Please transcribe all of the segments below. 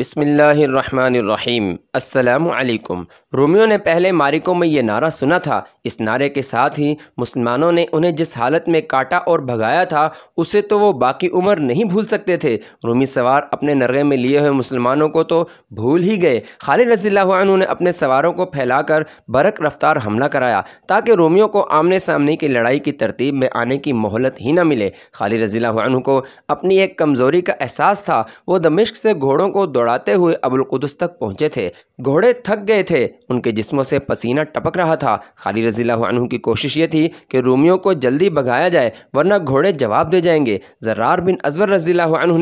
बिसमीम असलकुम रोमियो ने पहले मारिको में ये नारा सुना था इस नारे के साथ ही मुसलमानों ने उन्हें जिस हालत में काटा और भगाया था उसे तो वो बाकी उम्र नहीं भूल सकते थे रोमी सवार अपने नरगे में लिए हुए मुसलमानों को तो भूल ही गए खालिद रजील् ने अपने सवारों को फैलाकर बरक रफ्तार हमला कराया ताकि रोमियो को आमने सामने की लड़ाई की तरतीब में आने की मोहलत ही ना मिले खालिद रजील् को अपनी एक कमज़ोरी का एहसास था वो दमिश्क से घोड़ों को दौड़ा दौड़ाते हुए अबुलकुदस तक पहुंचे थे घोड़े थक गए थे उनके जिस्मों से पसीना टपक रहा था खाली रजी की कोशिश ये थी कि रूमियों को जल्दी भगाया जाए वरना घोड़े जवाब दे जाएंगे जर्रार बिन अजवर रजी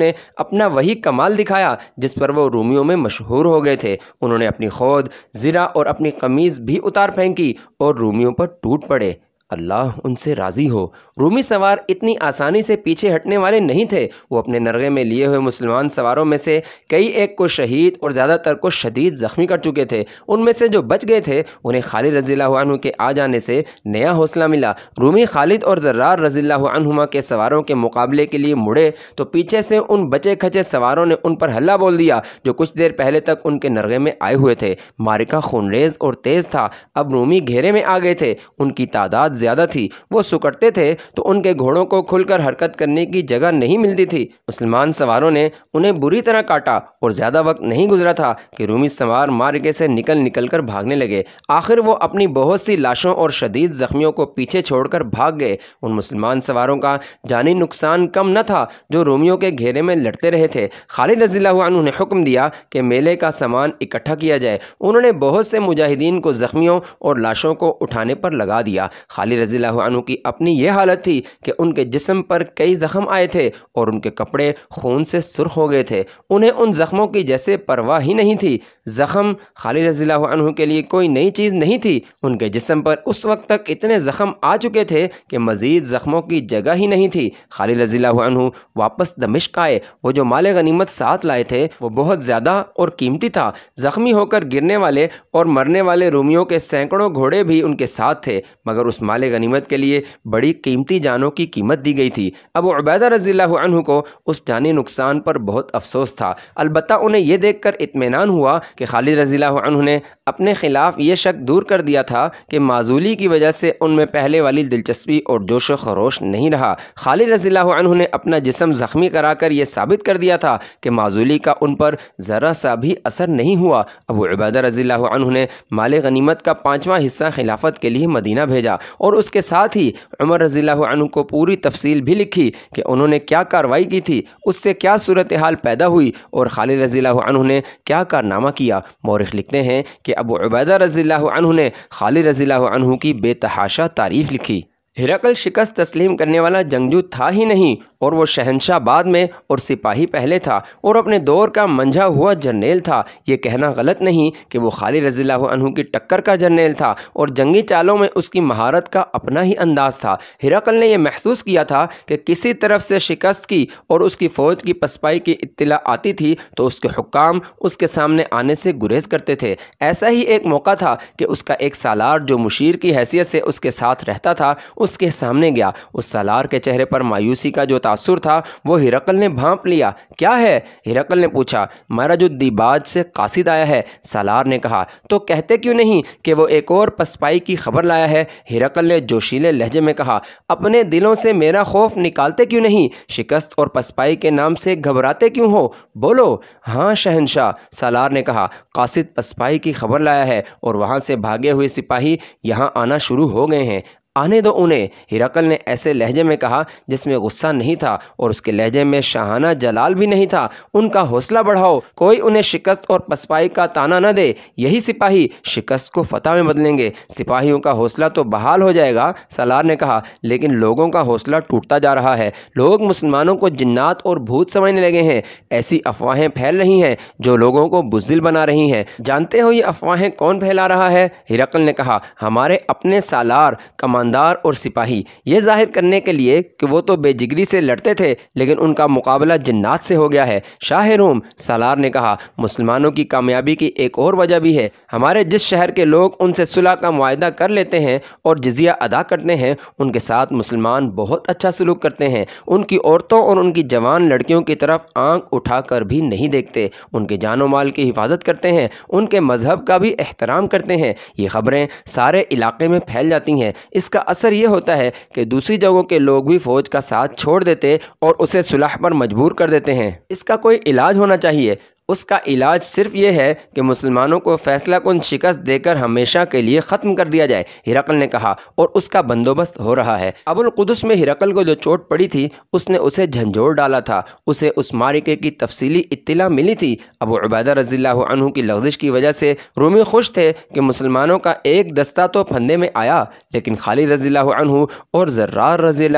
ने अपना वही कमाल दिखाया जिस पर वो रूमियों में मशहूर हो गए थे उन्होंने अपनी खोद ज़रा और अपनी कमीज़ भी उतार फेंकी और रूमियों पर टूट पड़े अल्लाह उनसे राज़ी हो रूमी सवार इतनी आसानी से पीछे हटने वाले नहीं थे वो अपने नरगे में लिए हुए मुसलमान सवारों में से कई एक को शहीद और ज़्यादातर को शदीद ज़ख्मी कर चुके थे उनमें से जो बच गए थे उन्हें खालिद रजील्हु के आ जाने से नया हौसला मिला रूमी खालिद और जर्रार रजील्हुमा के सवारों के मुकाबले के लिए मुड़े तो पीछे से उन बचे खचे सवारों ने उन पर हल्ला बोल दिया जो कुछ देर पहले तक उनके नरगे में आए हुए थे मारिका खूनरेज और तेज़ था अब रूमी घेरे में आ गए थे उनकी तादाद ज़्यादा थी वो सुकड़ते थे तो उनके घोड़ों को खुलकर हरकत करने की जगह नहीं मिलती थी मुसलमान सवारों ने उन्हें बुरी तरह काटा और ज़्यादा वक्त नहीं गुजरा था कि रूमी सवार मार्गे से निकल निकल कर भागने लगे आखिर वो अपनी बहुत सी लाशों और शदीद ज़ख्मियों को पीछे छोड़कर भाग गए उन मुसलमान सवारों का जानी नुकसान कम न था जो रोमियों के घेरे में लड़ते रहे थे खालिद रजील ने हुक्म दिया कि मेले का सामान इकट्ठा किया जाए उन्होंने बहुत से मुजाहिदीन को ज़ख्मियों और लाशों को उठाने पर लगा दिया खालिद अली रजील की अपनी यह हालत थी कि उनके जिसम पर कई ज़ख़म आए थे और उनके कपड़े खून से सुरख हो गए थे उन्हें उन ज़ख़मों की जैसे परवाह ही नहीं थी ज़ख़म खालिद रज़ील्हु के लिए कोई नई चीज़ नहीं थी उनके जिसम पर उस वक्त तक इतने ज़ख़म आ चुके थे कि मज़ीद ज़ख़मों की जगह ही नहीं थी खालिद रज़ील्हु वापस दमिश्क आए वो जो माल गनीमत साथ लाए थे वो बहुत ज़्यादा और कीमती था ज़ख़मी होकर गिरने वाले और मरने वाले रोमियों के सैकड़ों घोड़े भी उनके साथ थे मगर उस माल गनीमत के लिए बड़ी कीमती जानों की कीमत दी गई थी अब अबैदा रजील को उस जानी नुकसान पर बहुत अफसोस था अलबत् उन्हें यह देखकर इतमान हुआ कि खालिद रजीला ने अपने ख़िलाफ़ ये शक दूर कर दिया था कि माजूली की वजह से उनमें पहले वाली दिलचस्पी और जोश खरोश नहीं रहा खालिद रजीला ने अपना जिसम ज़ख्मी कराकर यह साबित कर दिया था कि माजूली का उन पर ज़रा सा भी असर नहीं हुआ अबू इबादा रजीला ने माल गनीमत का पाँचवा हिस्सा खिलाफत के लिए मदीना भेजा और उसके साथ ही उमर रजीला को पूरी तफसील भी लिखी कि उन्होंने क्या कार्रवाई की थी उससे क्या सूरत हाल पैदा हुई और खालिद रजीला ने क्या कारनामा किया किया मौरख लिखते हैं कि अबू उबैदा रज़ील्ला ने खाली रज़ील्ला की बेतहाशा तारीफ़ लिखी हिरकल शिकस्त तस्लीम करने वाला जंगजू था ही नहीं और वो शहनशाह बाद में और सिपाही पहले था और अपने दौर का मंझा हुआ जर्नेल था ये कहना गलत नहीं कि वो खाली रजील्ला की टक्कर का जर्नेल था और जंगी चालों में उसकी महारत का अपना ही अंदाज था हिरकल ने यह महसूस किया था कि किसी तरफ से शिकस्त की और उसकी फ़ौज की पसपाई की इतला आती थी तो उसके हुकाम उसके सामने आने से गुरेज करते थे ऐसा ही एक मौका था कि उसका एक सालार जो मुशीर की हैसियत से उसके साथ रहता था उसके सामने गया उस सालार के चेहरे पर मायूसी का जो तासुर था वो हिरकल ने भांप लिया क्या है हिरकल ने पूछा महाराज दीबाज से कासिद आया है सालार ने कहा तो कहते क्यों नहीं कि वो एक और पसपाई की खबर लाया है हिरकल ने जोशीले लहजे में कहा अपने दिलों से मेरा खौफ निकालते क्यों नहीं शिकस्त और पसपाई के नाम से घबराते क्यों हो बोलो हाँ शहनशाह सालार ने कहा कासिद पसपाई की खबर लाया है और वहाँ से भागे हुए सिपाही यहाँ आना शुरू हो गए हैं आने दो उन्हें हिरकल ने ऐसे लहजे में कहा जिसमें गुस्सा नहीं था और उसके लहजे में शाहाना जलाल भी नहीं था उनका हौसला बढ़ाओ कोई उन्हें शिकस्त और पसपाई का ताना न दे यही सिपाही शिकस्त को फतह में बदलेंगे सिपाहियों का हौसला तो बहाल हो जाएगा सलार ने कहा लेकिन लोगों का हौसला टूटता जा रहा है लोग मुसलमानों को जिन्नात और भूत समझने लगे हैं ऐसी अफवाहें फैल रही हैं जो लोगों को बुजिल बना रही हैं जानते हो ये अफवाहें कौन फैला रहा है हिरकल ने कहा हमारे अपने सालार कमान दुकानदार और सिपाही ये जाहिर करने के लिए कि वो तो बेजिगरी से लड़ते थे लेकिन उनका मुकाबला जन्नात से हो गया है शाह रोम सालार ने कहा मुसलमानों की कामयाबी की एक और वजह भी है हमारे जिस शहर के लोग उनसे सुलह का मुआदा कर लेते हैं और जजिया अदा करते हैं उनके साथ मुसलमान बहुत अच्छा सलूक करते हैं उनकी औरतों और उनकी जवान लड़कियों की तरफ आंख कर भी नहीं देखते उनके जानो माल की हिफाजत करते हैं उनके मजहब का भी एहतराम करते हैं ये खबरें सारे इलाके में फैल जाती हैं इस इसका असर यह होता है कि दूसरी जगहों के लोग भी फ़ौज का साथ छोड़ देते और उसे सुलह पर मजबूर कर देते हैं इसका कोई इलाज होना चाहिए उसका इलाज सिर्फ ये है कि मुसलमानों को फैसला कन शिकस्त देकर हमेशा के लिए ख़त्म कर दिया जाए हिरकल ने कहा और उसका बंदोबस्त हो रहा है अबुल कुदस में हिरकल को जो चोट पड़ी थी उसने उसे झंझोर डाला था उसे उस मारिके की तफसीली इतला मिली थी अबू अबैदा रजील्ला की लफ्जिश की वजह से रूमी खुश थे कि मुसलमानों का एक दस्ता तो फंदे में आया लेकिन खालिद रजील्ला और जर्रार रजील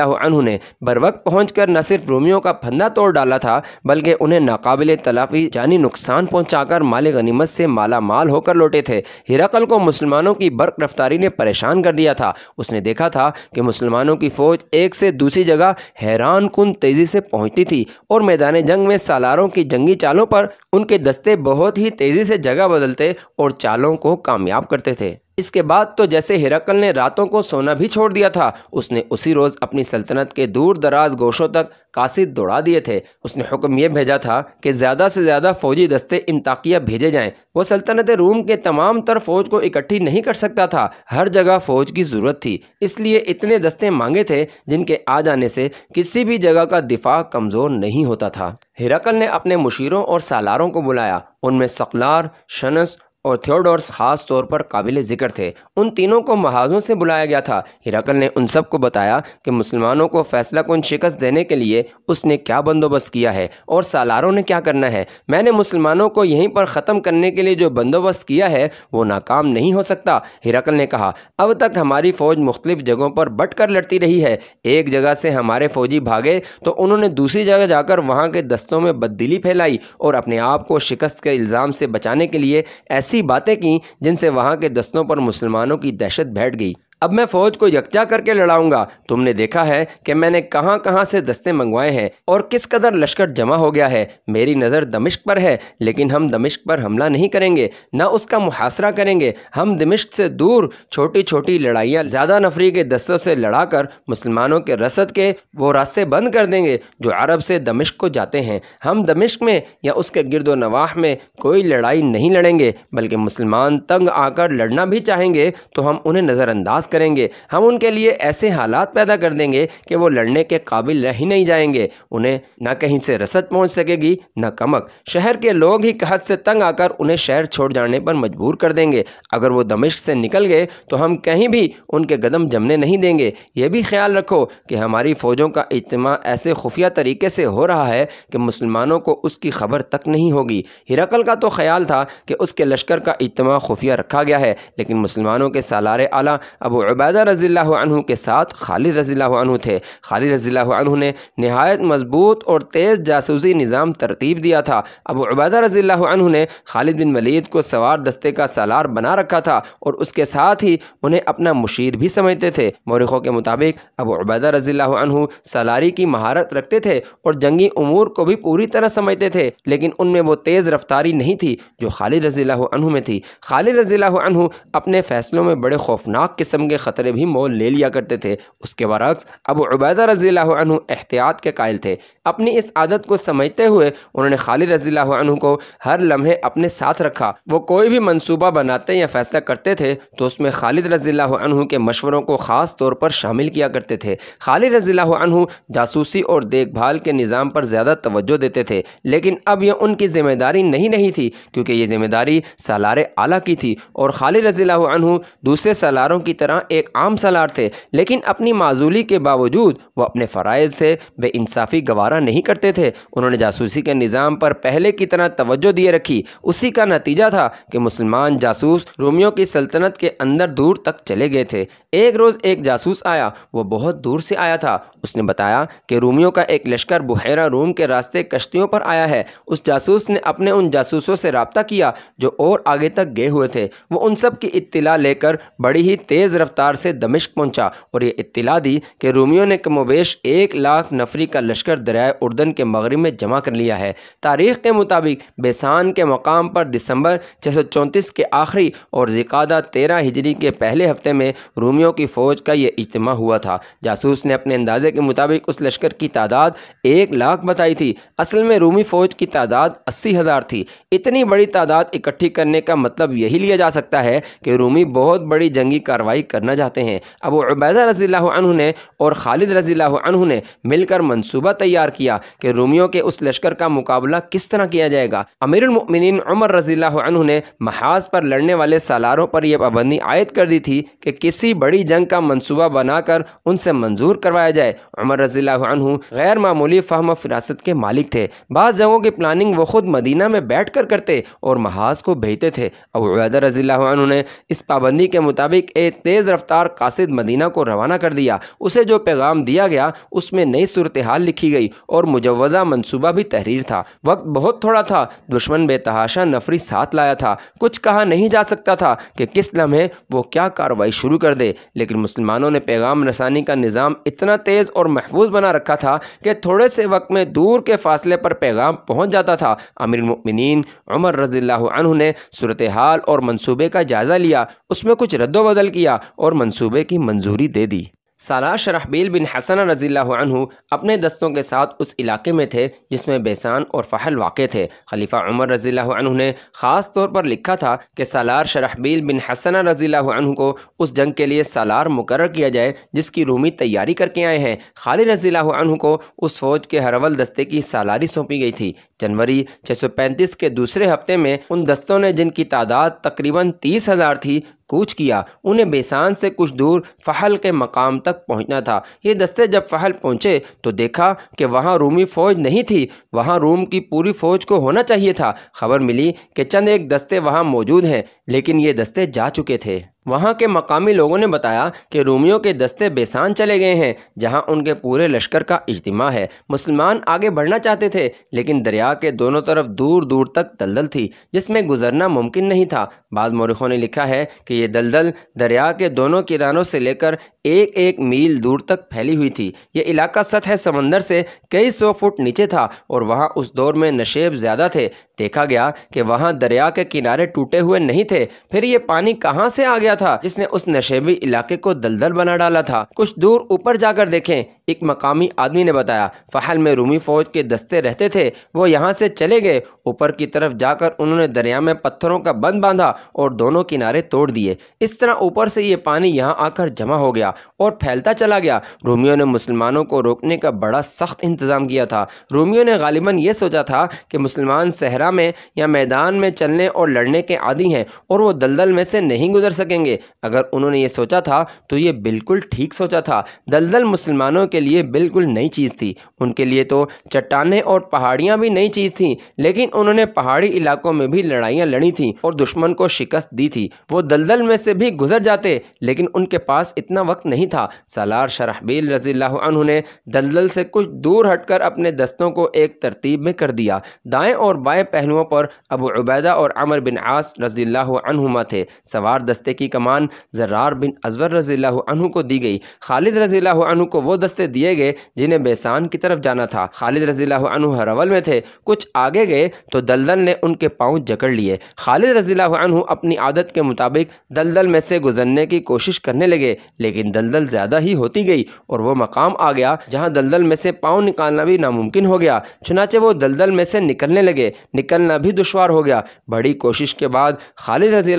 ने बर वक्त पहुँच न सिर्फ रूमियों का फंदा तोड़ डाला था बल्कि उन्हें नाकबिल तलाफी जानी नुकसान पहुंचाकर माले गनीमत से माल होकर लौटे थे हिराकल को मुसलमानों की बर्क रफ्तारी ने परेशान कर दिया था उसने देखा था कि मुसलमानों की फ़ौज एक से दूसरी जगह हैरान कन तेज़ी से पहुंचती थी और मैदान जंग में सालारों की जंगी चालों पर उनके दस्ते बहुत ही तेज़ी से जगह बदलते और चालों को कामयाब करते थे इसके बाद तो जैसे हिरकल ने रातों को सोना भी छोड़ दिया था उसने उसी रोज़ अपनी सल्तनत के दूर दराज गोशों तक कासिद दौड़ा दिए थे उसने हुक्म यह भेजा था कि ज़्यादा से ज़्यादा फ़ौजी दस्ते ताकिया भेजे जाएं वो सल्तनत रूम के तमाम तर फ़ौज को इकट्ठी नहीं कर सकता था हर जगह फ़ौज की ज़रूरत थी इसलिए इतने दस्ते मांगे थे जिनके आ जाने से किसी भी जगह का दिफा कमज़ोर नहीं होता था हिरकल ने अपने मुशीरों और सालारों को बुलाया उनमें सकलार शनस और थियोडोर्स खास तौर पर काबिल ज़िक्र थे उन तीनों को महाजों से बुलाया गया था हिरकल ने उन सब को बताया कि मुसलमानों को फैसला कन शिकस्त देने के लिए उसने क्या बंदोबस्त किया है और सालारों ने क्या करना है मैंने मुसलमानों को यहीं पर ख़त्म करने के लिए जो बंदोबस्त किया है वो नाकाम नहीं हो सकता हिरकल ने कहा अब तक हमारी फ़ौज मुख्तलिफ जगहों पर बट कर लड़ती रही है एक जगह से हमारे फ़ौजी भागे तो उन्होंने दूसरी जगह जाकर वहाँ के दस्तों में बददिली फैलाई और अपने आप को शिकस्त के इल्ज़ाम से बचाने के लिए ऐसे ऐसी बातें की जिनसे वहाँ के दस्तों पर मुसलमानों की दहशत बैठ गई अब मैं फौज को यकजा करके लड़ाऊंगा तुमने देखा है कि मैंने कहां कहां से दस्ते मंगवाए हैं और किस कदर लश्कर जमा हो गया है मेरी नज़र दमिश्क पर है लेकिन हम दमिश्क पर हमला नहीं करेंगे ना उसका मुहासरा करेंगे हम दमिश्क से दूर छोटी छोटी लड़ाइयाँ ज़्यादा नफरी के दस्तों से लड़ाकर मुसलमानों के रसद के वो रास्ते बंद कर देंगे जो अरब से दमिश्क को जाते हैं हम दमिश्क में या उसके गिरद नवाह में कोई लड़ाई नहीं लड़ेंगे बल्कि मुसलमान तंग आकर लड़ना भी चाहेंगे तो हम उन्हें नज़रअंदाज करेंगे हम उनके लिए ऐसे हालात पैदा कर देंगे कि वो लड़ने के काबिल रह ही नहीं जाएंगे उन्हें ना कहीं से रसद पहुंच सकेगी ना कमक शहर के लोग ही कहत से तंग आकर उन्हें शहर छोड़ जाने पर मजबूर कर देंगे अगर वो दमिश्क से निकल गए तो हम कहीं भी उनके कदम जमने नहीं देंगे ये भी ख्याल रखो कि हमारी फ़ौजों का इज्तम ऐसे खुफिया तरीके से हो रहा है कि मुसलमानों को उसकी खबर तक नहीं होगी हिरकल का तो ख्याल था कि उसके लश्कर का इज्तम खुफिया रखा गया है लेकिन मुसलमानों के सालार आला अबू उबादा रज़ी अनु के साथ खालिद रजी अनु थे खालिद रज़ी अनु ने नहायत मजबूत और तेज़ जासूसी निज़ाम तरतीब दिया था अबू उबादा रज़ी अनु ने खालिद बिन वलीद को सवार दस्ते का सालार बना रखा था और उसके साथ ही उन्हें अपना मुशीर भी समझते थे मौरखों के मुताबिक अबू उबैदा रज़ी अनु सलारी की महारत रखते थे और जंगी अमूर को भी पूरी तरह समझते थे लेकिन उनमें वो तेज़ रफ्तारी नहीं थी जो खालिद रज़ी अनु में थी खालिद रज़ी अनु अपने फ़ैसलों में बड़े खौफनाक किस्म के ख़तरे भी मोल ले लिया करते थे उसके बरक्स अबू उबैदा एहतियात के कायल थे अपनी इस आदत को समझते हुए उन्होंने खालिद रजील को हर लम्हे अपने साथ रखा वो कोई भी मनसूबा बनाते या फ़ैसला करते थे तो उसमें खालिद रजील के मशवरों को ख़ास तौर पर शामिल किया करते थे खालिद रजील जासूसी और देखभाल के निज़ाम पर ज़्यादा तोज्जो देते थे लेकिन अब यह उनकी ज़िम्मेदारी नहीं नहीं थी क्योंकि ये ज़िम्मेदारी सालार आला की थी और खालिद रजील दूसरे सालारों की तरह एक आम सलार थे लेकिन अपनी माजूली के बावजूद वो अपने फ़रज़ से बेानसाफ़ी गवारा नहीं करते थे उन्होंने जासूसी के निज़ाम पर पहले की तरह तोज्जो दिए रखी उसी का नतीजा था कि मुसलमान जासूस रोमियों की सल्तनत के अंदर दूर तक चले गए थे एक रोज़ एक जासूस आया वो बहुत दूर से आया था उसने बताया कि रोमियों का एक लश्कर बुहरा रोम के रास्ते कश्तियों पर आया है उस जासूस ने अपने उन जासूसों से रबता किया जो और आगे तक गए हुए थे वो उन सब की इत्तला लेकर बड़ी ही तेज़ रफ्तार से दमिश्क पहुंचा और ये इतला दी कि रूमियों ने कमोबेश एक लाख नफरी का लश्कर दरियाए उर्दन के मगरब में जमा कर लिया है तारीख के मुताबिक बेसान के मकाम पर दिसंबर छः सौ चौंतीस के आखिरी और जिकादा तेरह हिजरी के पहले हफ्ते में रूमियों की फ़ौज का यह इज्तम हुआ था जासूस ने अपने अंदाजे के मुताबिक उस लश्कर की तादाद एक लाख बताई थी असल में रूमी फ़ौज की तादाद अस्सी हज़ार थी इतनी बड़ी तादाद इकट्ठी करने का मतलब यही लिया जा सकता है कि रूमी बहुत बड़ी जंगी कार्रवाई करना चाहते हैं अब उबैदा रज़ी ने और खालिद रज़ी ने मिलकर मनसूबा तैयार किया कि रूमियों के उस लश्कर का मुकाबला किस तरह किया जाएगा अमीरमिन उमर रज़ी ने महाज पर लड़ने वाले सालारों पर यह पाबंदी आयद कर दी थी कि किसी बड़ी जंग का मनसूबा बनाकर उनसे मंजूर करवाया जाए उमर रज़ी गैर मामूली फहम फिरासत के मालिक थे बाद जगहों की प्लानिंग वो खुद मदीना में बैठ कर करते और महाज को भेजते थे अब उबैदा रज़ी ने इस पाबंदी के मुताबिक एक तेज़ तेज़ रफ्तार कासिद मदीना को रवाना कर दिया उसे जो पैगाम दिया गया उसमें नई सूरत हाल लिखी गई और मुजवज़ा मनसूबा भी तहरीर था वक्त बहुत थोड़ा था दुश्मन बेतहाशा नफरी साथ लाया था कुछ कहा नहीं जा सकता था कि किस लम्हे वो क्या कार्रवाई शुरू कर दे लेकिन मुसलमानों ने पैगाम रसानी का निज़ाम इतना तेज़ और महफूज बना रखा था कि थोड़े से वक्त में दूर के फासले पर पैगाम पहुँच जाता था अमीरमिन उमर रजील्ला ने सूरत हाल और मनसूबे का जायज़ा लिया उसमें कुछ रद्दबदल किया और मंसूबे की मंजूरी दे दी सालार शराहबील बिन हसन रजील अपने दस्तों के साथ उस इलाके में थे जिसमें बेसान और फ़हल वाक़ थे खलीफा उमर रज़ी ने ख़ास तौर पर लिखा था कि सालार शराहबील बिन हसन रज़ी को उस जंग के लिए सालार मुकर किया जाए जिसकी रूमी तैयारी करके आए हैं खाली रज़ी को उस फ़ौज के हरवल दस्ते की सालारी सौंपी गई थी जनवरी पैंतीस के दूसरे हफ्ते में उन दस्तों ने जिनकी तादाद तकरीबन तीस हज़ार थी कूच किया उन्हें बेसान से कुछ दूर फ़हल के मकाम तक पहुंचना था ये दस्ते जब फ़हल पहुंचे तो देखा कि वहाँ रूमी फ़ौज नहीं थी वहाँ रूम की पूरी फ़ौज को होना चाहिए था खबर मिली कि चंद एक दस्ते वहाँ मौजूद हैं लेकिन ये दस्ते जा चुके थे वहाँ के मकामी लोगों ने बताया कि रूमियों के दस्ते बेसान चले गए हैं जहाँ उनके पूरे लश्कर का इज्तिमा है मुसलमान आगे बढ़ना चाहते थे लेकिन दरिया के दोनों तरफ दूर दूर तक दलदल थी जिसमें गुजरना मुमकिन नहीं था बाद मौरखों ने लिखा है कि ये दलदल दरिया के दोनों किनारों से लेकर एक एक मील दूर तक फैली हुई थी ये इलाका सतह समंदर से कई सौ फुट नीचे था और वहाँ उस दौर में नशेब ज़्यादा थे देखा गया कि वहाँ दरिया के किनारे टूटे हुए नहीं थे फिर ये पानी कहाँ से आ गया था जिसने उस नशेबी इलाके को दलदल बना डाला था कुछ दूर ऊपर जाकर देखें एक मकामी आदमी ने बताया फहल में रूमी फौज के दस्ते रहते थे वो यहाँ से चले गए ऊपर की तरफ जाकर उन्होंने दरिया में पत्थरों का बंद बांधा और दोनों किनारे तोड़ दिए इस तरह ऊपर से ये पानी यहाँ आकर जमा हो गया और फैलता चला गया रूमियों ने मुसलमानों को रोकने का बड़ा सख्त इंतज़ाम किया था रोमियो ने गालिबा ये सोचा था कि मुसलमान सहरा दरिया में या मैदान में चलने और लड़ने के आदि हैं और वो दलदल में से नहीं गुजर सकेंगे अगर उन्होंने ये सोचा था तो ये बिल्कुल ठीक सोचा था दलदल मुसलमानों के लिए बिल्कुल नई चीज़ थी उनके लिए तो चट्टाने और पहाड़ियाँ भी नई चीज़ थी लेकिन उन्होंने पहाड़ी इलाकों में भी लड़ाइयाँ लड़ी थी और दुश्मन को शिकस्त दी थी वो दलदल में से भी गुजर जाते लेकिन उनके पास इतना वक्त नहीं था सलार शरहबील रजी ने दलदल से कुछ दूर हटकर अपने दस्तों को एक तरतीब में कर दिया दाएं और बाएं पहलुओं पर अबू उबैदा और अमर बिन आस रजील्ला थे सवार दस्ते की कमान जर्रार बिन अजबर रजील्ला को दी गई खालिद रजील्ला को वो दस्ते दिए गए जिन्हें बेसान की तरफ जाना था खालिद रजील्ला अनहु हरवल में थे कुछ आगे गए तो दलदल ने उनके पाँव जकड़ लिए खालिद रजील्ला अपनी आदत के मुताबिक दलदल में से गुजरने की कोशिश करने लगे लेकिन दलदल ज़्यादा ही होती गई और वो मकाम आ गया जहाँ दलदल में से पाँव निकालना भी नामुमकिन हो गया चुनाचे वो दलदल में से निकलने लगे निकलना भी दुशवार हो गया बड़ी कोशिश के बाद खालिद रजी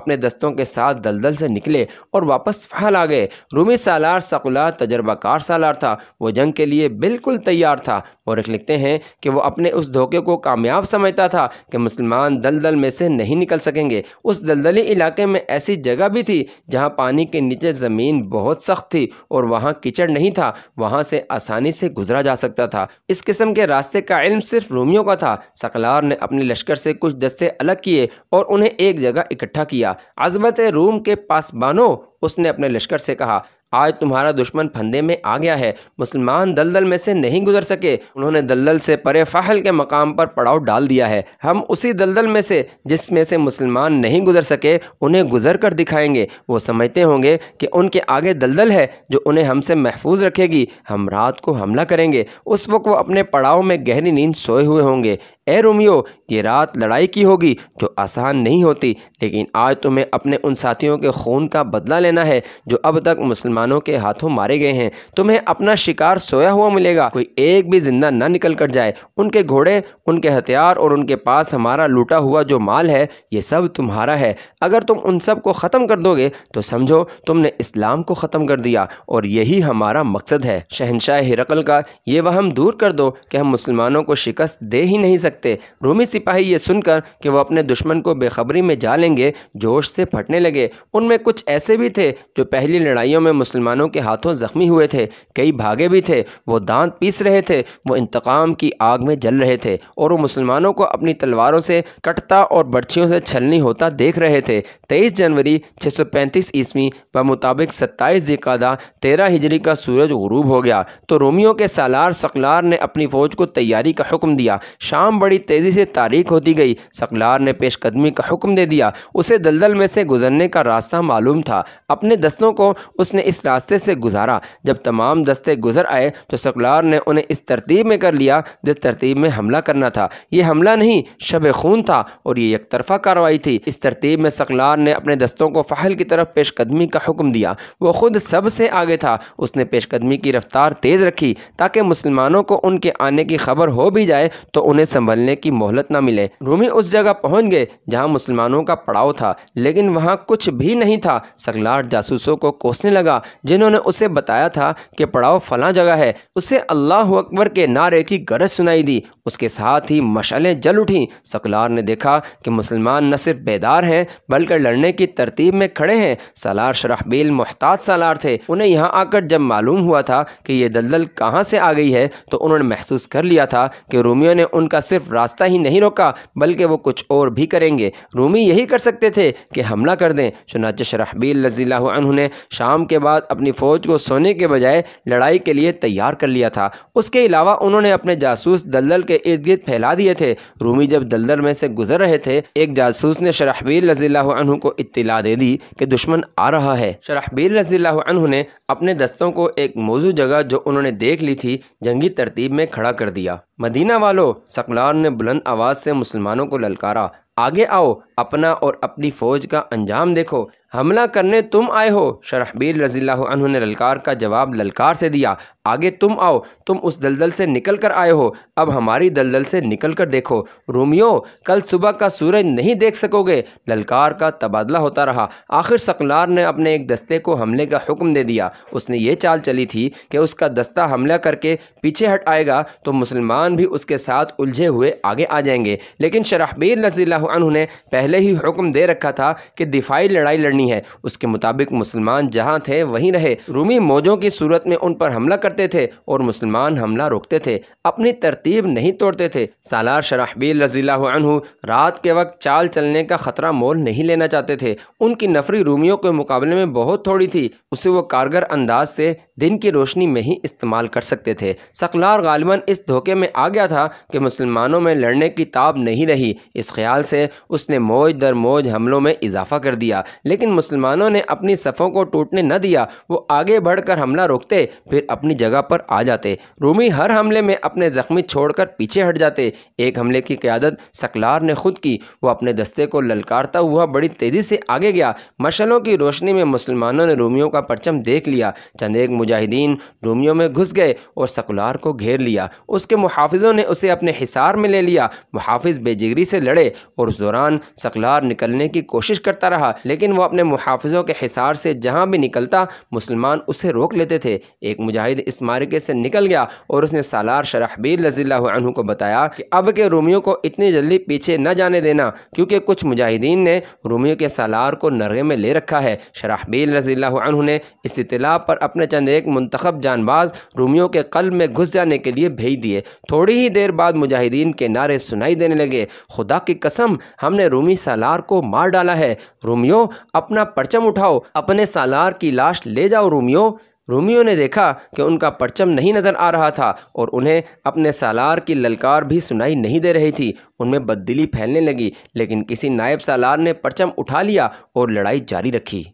अपने दस्तों के साथ दलदल से निकले और वापस फहल आ गए रूमी सालार सकुला तजर्बाकार सालार था वो जंग के लिए बिल्कुल तैयार था और एक लिखते हैं कि वो अपने उस धोखे को कामयाब समझता था कि मुसलमान दलदल में से नहीं निकल सकेंगे उस दलदली इलाके में ऐसी जगह भी थी जहां पानी के नीचे ज़मीन बहुत सख्त थी और वहां कीचड़ नहीं था वहां से आसानी से गुजरा जा सकता था इस किस्म के रास्ते का इल्म सिर्फ रोमियों का था सकलार ने अपने लश्कर से कुछ दस्ते अलग किए और उन्हें एक जगह इकट्ठा किया अजबत रूम के पासबानों उसने अपने लश्कर से कहा आज तुम्हारा दुश्मन फंदे में आ गया है मुसलमान दलदल में से नहीं गुजर सके उन्होंने दलदल से परे फ़हल के मकाम पर पड़ाव डाल दिया है हम उसी दलदल में से जिसमें से मुसलमान नहीं गुजर सके उन्हें गुजर कर दिखाएंगे वो समझते होंगे कि उनके आगे दलदल है जो उन्हें हमसे महफूज रखेगी हम रात को हमला करेंगे उस वक्त वो अपने पड़ाव में गहरी नींद सोए हुए होंगे ए रोमियो ये रात लड़ाई की होगी जो आसान नहीं होती लेकिन आज तुम्हें अपने उन साथियों के खून का बदला लेना है जो अब तक मुसलमानों के हाथों मारे गए हैं तुम्हें अपना शिकार सोया हुआ मिलेगा कोई एक भी जिंदा ना निकल कर जाए उनके घोड़े उनके हथियार और उनके पास हमारा लूटा हुआ जो माल है ये सब तुम्हारा है अगर तुम उन सब को ख़त्म कर दोगे तो समझो तुमने इस्लाम को ख़त्म कर दिया और यही हमारा मकसद है शहनशाह हिरकल का ये वहम दूर कर दो कि हम मुसलमानों को शिकस्त दे ही नहीं सकते सकते रूमी सिपाही ये सुनकर कि वो अपने दुश्मन को बेखबरी में जा लेंगे जोश से फटने लगे उनमें कुछ ऐसे भी थे जो पहली लड़ाइयों में मुसलमानों के हाथों ज़ख्मी हुए थे कई भागे भी थे वो दांत पीस रहे थे वो इंतकाम की आग में जल रहे थे और वो मुसलमानों को अपनी तलवारों से कटता और बर्छियों से छलनी होता देख रहे थे तेईस जनवरी छः सौ पैंतीस ईस्वी व मुताबिक सत्ताईस जिकादा तेरह हिजरी का सूरज गरूब हो गया तो रोमियों के सालार सकलार ने अपनी फ़ौज को तैयारी का हुक्म दिया शाम बड़ी तेज़ी से तारीख होती गई सकलार ने पेशकदमी का हुक्म दे दिया उसे दलदल में से गुजरने का रास्ता मालूम था अपने दस्तों को उसने इस रास्ते से गुजारा जब तमाम दस्ते गुजर आए तो सकलार ने उन्हें इस तरतीब में कर लिया जिस तरतीब में हमला करना था ये हमला नहीं शब खून था और ये एक तरफा कार्रवाई थी इस तरतीब में सकलार ने अपने दस्तों को फाहल की तरफ पेशकदमी का हुक्म दिया वो खुद सबसे आगे था उसने पेशकदमी की रफ्तार तेज़ रखी ताकि मुसलमानों को उनके आने की खबर हो भी जाए तो उन्हें संभल निकलने की मोहलत न मिले रूमी उस जगह पहुंच गए जहां मुसलमानों का पड़ाव था लेकिन वहां कुछ भी नहीं था सरलाट जासूसों को कोसने लगा जिन्होंने उसे बताया था कि पड़ाव फला जगह है उसे अल्लाह अकबर के नारे की गरज सुनाई दी उसके साथ ही मशालें जल उठी सकलार ने देखा कि मुसलमान न सिर्फ बेदार हैं बल्कि लड़ने की तरतीब में खड़े हैं सालार शराहबील मोहताज सालार थे उन्हें यहाँ आकर जब मालूम हुआ था कि ये दलदल कहाँ से आ गई है तो उन्होंने महसूस कर लिया था कि रोमियो ने उनका सिर्फ सिर्फ रास्ता ही नहीं रोका बल्कि वो कुछ और भी करेंगे रूमी यही कर सकते थे कि हमला कर दें चुनाच शरहबील रजील्ला ने शाम के बाद अपनी फ़ौज को सोने के बजाय लड़ाई के लिए तैयार कर लिया था उसके अलावा उन्होंने अपने जासूस दलदल के इर्द गिर्द फैला दिए थे रूमी जब दलदल में से गुजर रहे थे एक जासूस ने शरहबील रजील्ला को इतला दे दी कि दुश्मन आ रहा है शरहबील रजील्ला ने अपने दस्तों को एक मौजू जगह जो उन्होंने देख ली थी जंगी तरतीब में खड़ा कर दिया मदीना वालों सकला सरदार ने बुलंद आवाज़ से मुसलमानों को ललकारा आगे आओ अपना और अपनी फ़ौज का अंजाम देखो हमला करने तुम आए हो शराबीर रजील्ला ने ललकार का जवाब ललकार से दिया आगे तुम आओ तुम उस दलदल से निकल कर आए हो अब हमारी दलदल से निकल कर देखो रोमियो कल सुबह का सूरज नहीं देख सकोगे ललकार का तबादला होता रहा आखिर सकलार ने अपने एक दस्ते को हमले का हुक्म दे दिया उसने ये चाल चली थी कि उसका दस्ता हमला करके पीछे हट आएगा तो मुसलमान भी उसके साथ उलझे हुए आगे आ जाएंगे लेकिन शराहबीर रजील्ला ने पहले ही हुक्म दे रखा था कि दिफाई लड़ाई लड़ने करनी है उसके मुताबिक मुसलमान जहाँ थे वहीं रहे रूमी मौजों की सूरत में उन पर हमला करते थे और मुसलमान हमला रोकते थे अपनी तरतीब नहीं तोड़ते थे सालार शराहबील रजील रात के वक्त चाल चलने का ख़तरा मोल नहीं लेना चाहते थे उनकी नफरी रूमियों के मुकाबले में बहुत थोड़ी थी उसे वो कारगर अंदाज से दिन की रोशनी में ही इस्तेमाल कर सकते थे सकलार गालिबा इस धोखे में आ गया था कि मुसलमानों में लड़ने की ताब नहीं रही इस ख्याल से उसने मौज दर मौज हमलों में इजाफा कर दिया लेकिन मुसलमानों ने अपनी सफ़ों को टूटने न दिया वो आगे बढ़कर हमला रोकते फिर अपनी जगह पर आ जाते रूमी हर हमले में अपने ज़ख्मी छोड़कर पीछे हट जाते एक हमले की क़्यादत सकलार ने खुद की वो अपने दस्ते को ललकारता हुआ बड़ी तेज़ी से आगे गया मशलों की रोशनी में मुसलमानों ने रूमियों का परचम देख लिया चंद एक मुजाहिदीन रोमियों में घुस गए और सकुलार को घेर लिया उसके मुहाफ़ों ने उसे अपने हिसार में ले लिया मुहाफ़ बेजिगरी से लड़े और उस दौरान सकलार निकलने की कोशिश करता रहा लेकिन वह अपने मुहाफ़ों के हिसार से जहाँ भी निकलता मुसलमान उसे रोक लेते थे एक मुजाहिद इस मार्के से निकल गया और उसने सालार शराहबीर रजील्ला को बताया कि अब के रूमियों को इतनी जल्दी पीछे न जाने देना क्योंकि कुछ मुजाहिदीन ने रूमियों के सालार को नरगे में ले रखा है शराहबीर रजील्ला ने इस इतला पर अपने चंद एक मंतखब जानबाज रूमियों के कल्ब में घुस जाने के लिए भेज दिए थोड़ी ही देर बाद मुजाहिदीन के नारे सुनाई देने लगे खुदा की कसम हमने रूमी सालार को मार डाला है रूमियो अपना परचम उठाओ अपने सालार की लाश ले जाओ रूमियों रोमियो ने देखा कि उनका परचम नहीं नज़र आ रहा था और उन्हें अपने सालार की ललकार भी सुनाई नहीं दे रही थी उनमें बददिली फैलने लगी लेकिन किसी नायब सालार ने परचम उठा लिया और लड़ाई जारी रखी